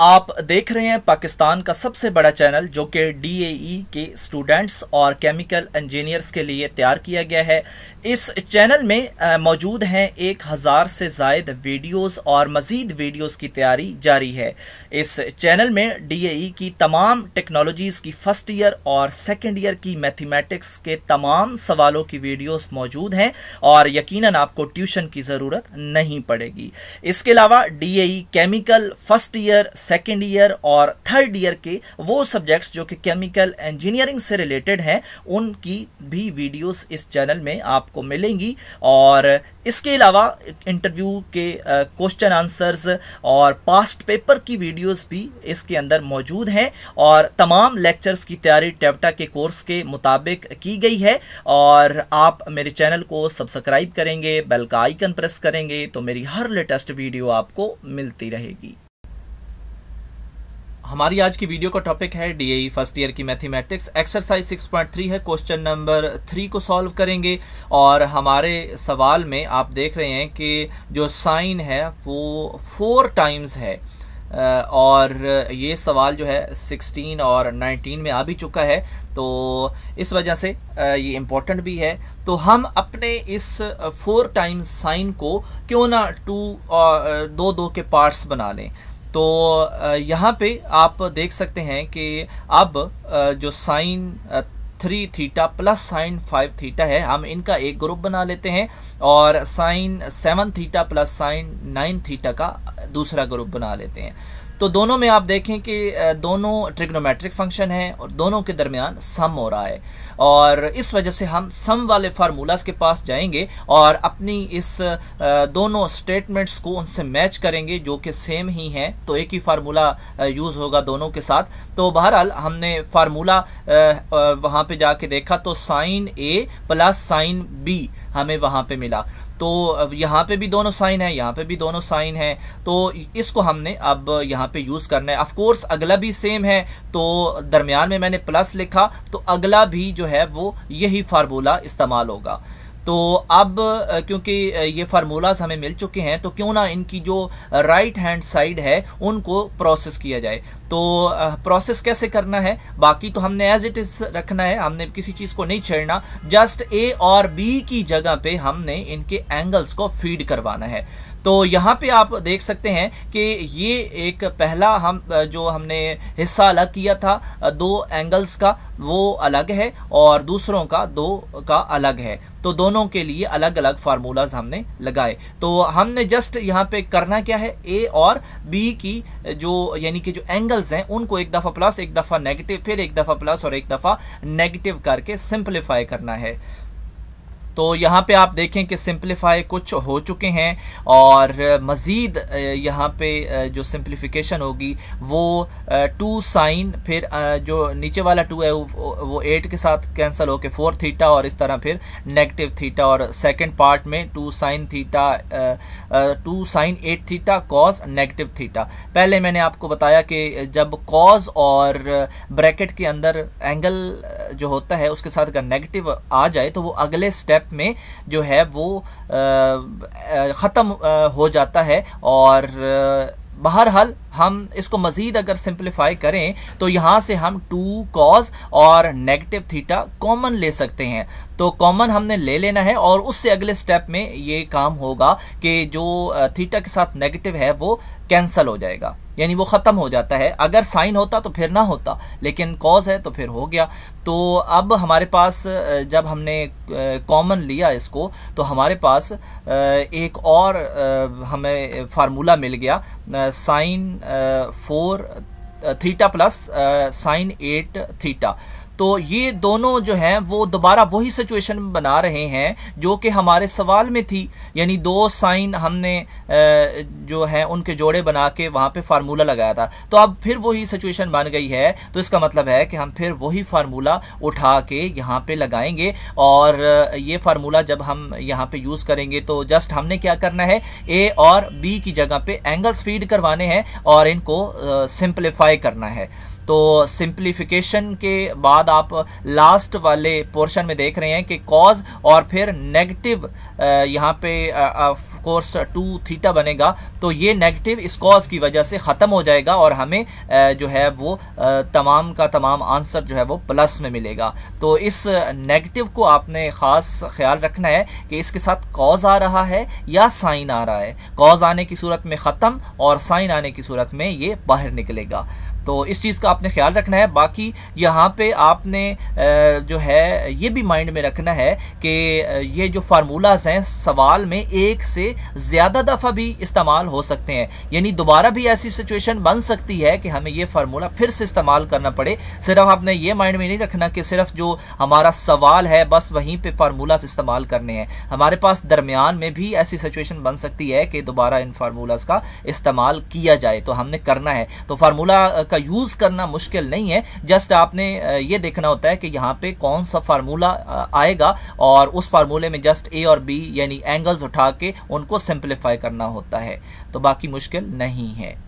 आप देख रहे हैं पाकिस्तान का सबसे बड़ा चैनल जो कि डीएई e के स्टूडेंट्स और केमिकल इंजीनियर्स के लिए तैयार किया गया है इस चैनल में मौजूद हैं एक हज़ार से जायद वीडियोस और मज़ीद वीडियोस की तैयारी जारी है इस चैनल में डीएई e की तमाम टेक्नोलॉजीज़ की फ़र्स्ट ईयर और सेकेंड ईयर की मैथमेटिक्स के तमाम सवालों की वीडियोज़ मौजूद हैं और यकीन आपको ट्यूशन की ज़रूरत नहीं पड़ेगी इसके अलावा D chemical first year second year और थर्ड ईयर के वो सब्जेक्ट्स जो कि केमिकल इंजीनियरिंग से रिलेटेड हैं उनकी भी वीडियोस इस चैनल में आपको मिलेंगी और इसके अलावा इंटरव्यू के क्वेश्चन आंसर्स और पास्ट पेपर की वीडियोस भी इसके अंदर मौजूद हैं और तमाम लेक्चर्स की तैयारी टेवटा के कोर्स के मुताबिक की गई है और आप मेरे चैनल को सब्सक्राइब करेंगे बेल का आइकन प्रेस करेंगे तो मेरी हर लेटेस्ट वीडियो आपको मिलती रहेगी हमारी आज की वीडियो का टॉपिक है डीएई फर्स्ट ईयर की मैथमेटिक्स एक्सरसाइज 6.3 है क्वेश्चन नंबर थ्री को सॉल्व करेंगे और हमारे सवाल में आप देख रहे हैं कि जो साइन है वो फोर टाइम्स है और ये सवाल जो है 16 और 19 में आ भी चुका है तो इस वजह से ये इम्पोर्टेंट भी है तो हम अपने इस फोर टाइम्स साइन को क्यों ना टू दो दो के पार्ट्स बना लें तो यहाँ पे आप देख सकते हैं कि अब जो sine three theta plus sine five theta है हम इनका एक ग्रुप बना लेते हैं और sine seven theta plus sine nine theta का दूसरा ग्रुप बना लेते हैं तो दोनों में आप देखें कि दोनों ट्रिग्नोमेट्रिक फंक्शन हैं और दोनों के दरमियान सम हो रहा है और इस वजह से हम सम वाले फार्मूलाज के पास जाएंगे और अपनी इस दोनों स्टेटमेंट्स को उनसे मैच करेंगे जो कि सेम ही हैं तो एक ही फार्मूला यूज़ होगा दोनों के साथ तो बहरहाल हमने फार्मूला वहाँ पे जाके देखा तो sine A plus sine B हमें वहाँ पे मिला तो यहाँ पे भी दोनों साइन है यहाँ पे भी दोनों साइन है तो इसको हमने अब यहाँ पे यूज़ करना है ऑफकोर्स अगला भी सेम है तो दरमियान में मैंने प्लस लिखा तो अगला भी जो है वो यही फार्मूला इस्तेमाल होगा तो अब क्योंकि ये फार्मूलाज हमें मिल चुके हैं तो क्यों ना इनकी जो राइट हैंड साइड है उनको प्रोसेस किया जाए तो प्रोसेस कैसे करना है बाकी तो हमने एज इट इज़ रखना है हमने किसी चीज़ को नहीं छेड़ना जस्ट ए और बी की जगह पे हमने इनके एंगल्स को फीड करवाना है तो यहाँ पे आप देख सकते हैं कि ये एक पहला हम जो हमने हिस्सा अलग किया था दो एंगल्स का वो अलग है और दूसरों का दो का अलग है तो दोनों दोनों के लिए अलग अलग फार्मूलाज हमने लगाए तो हमने जस्ट यहाँ पे करना क्या है ए और बी की जो यानी कि जो एंगल्स हैं उनको एक दफ़ा प्लस एक दफ़ा नेगेटिव फिर एक दफ़ा प्लस और एक दफ़ा नेगेटिव करके सिंप्लीफाई करना है तो यहाँ पे आप देखें कि सिंप्लीफाई कुछ हो चुके हैं और मज़ीद यहाँ पे जो सिंप्लीफिकेशन होगी वो टू साइन फिर जो नीचे वाला टू है वो एट के साथ कैंसिल होके फोर थीटा और इस तरह फिर नेगेटिव थीटा और सेकंड पार्ट में two sine theta two sine eight theta cos negative theta पहले मैंने आपको बताया कि जब कॉज और ब्रैकेट के अंदर एंगल जो होता है उसके साथ अगर नेगेटिव आ जाए तो वो अगले स्टेप में जो है वो ख़त्म हो जाता है और बहरहाल हम इसको मज़ीद अगर सिंप्लीफाई करें तो यहाँ से हम टू कॉज और नेगेटिव थीटा कॉमन ले सकते हैं तो कॉमन हमने ले लेना है और उससे अगले स्टेप में ये काम होगा कि जो थीटा के साथ नेगेटिव है वो कैंसिल हो जाएगा यानी वो ख़त्म हो जाता है अगर साइन होता तो फिर ना होता लेकिन कॉज है तो फिर हो गया तो अब हमारे पास जब हमने कॉमन लिया इसको तो हमारे पास एक और हमें फार्मूला मिल गया sine four theta plus sine eight theta तो ये दोनों जो हैं वो दोबारा वही सिचुएशन बना रहे हैं जो कि हमारे सवाल में थी यानी दो साइन हमने जो है उनके जोड़े बना के वहाँ पे फार्मूला लगाया था तो अब फिर वही सिचुएशन बन गई है तो इसका मतलब है कि हम फिर वही फार्मूला उठा के यहाँ पे लगाएंगे और ये फार्मूला जब हम यहाँ पे यूज़ करेंगे तो जस्ट हमने क्या करना है ए और बी की जगह पे एंगल्स फीड करवाने हैं और इनको सिंप्लीफाई करना है तो सिंप्लीफिकेशन के बाद आप लास्ट वाले पोर्शन में देख रहे हैं कि कॉज और फिर नेगेटिव यहाँ पे कोर्स टू थीटा बनेगा तो ये नेगेटिव इस कॉज की वजह से ख़त्म हो जाएगा और हमें जो है वो तमाम का तमाम आंसर जो है वो प्लस में मिलेगा तो इस नेगेटिव को आपने ख़ास ख्याल रखना है कि इसके साथ कॉज आ रहा है या साइन आ रहा है कॉज आने की सूरत में ख़त्म और साइन आने की सूरत में ये बाहर निकलेगा तो इस चीज़ का आपने ख्याल रखना है बाकी यहाँ पे आपने जो है ये भी माइंड में रखना है कि ये जो फार्मूलाज हैं सवाल में एक से ज़्यादा दफ़ा भी इस्तेमाल हो सकते हैं यानी दोबारा भी ऐसी सिचुएशन बन सकती है कि हमें ये फार्मूला फिर से इस्तेमाल करना पड़े सिर्फ आपने ये माइंड में नहीं रखना कि सिर्फ जो हमारा सवाल है बस वहीं पर फार्मूलाज इस्तेमाल करने हैं हमारे पास दरमियान में भी ऐसी सिचुएशन बन सकती है कि दोबारा इन फार्मूलाज का इस्तेमाल किया जाए तो हमने करना है तो फार्मूला का इसका यूज़ करना मुश्किल नहीं है जस्ट आपने ये देखना होता है कि यहाँ पे कौन सा फार्मूला आएगा और उस फार्मूले में जस्ट ए और बी यानी एंगल्स उठा के उनको सिंप्लीफाई करना होता है तो बाकी मुश्किल नहीं है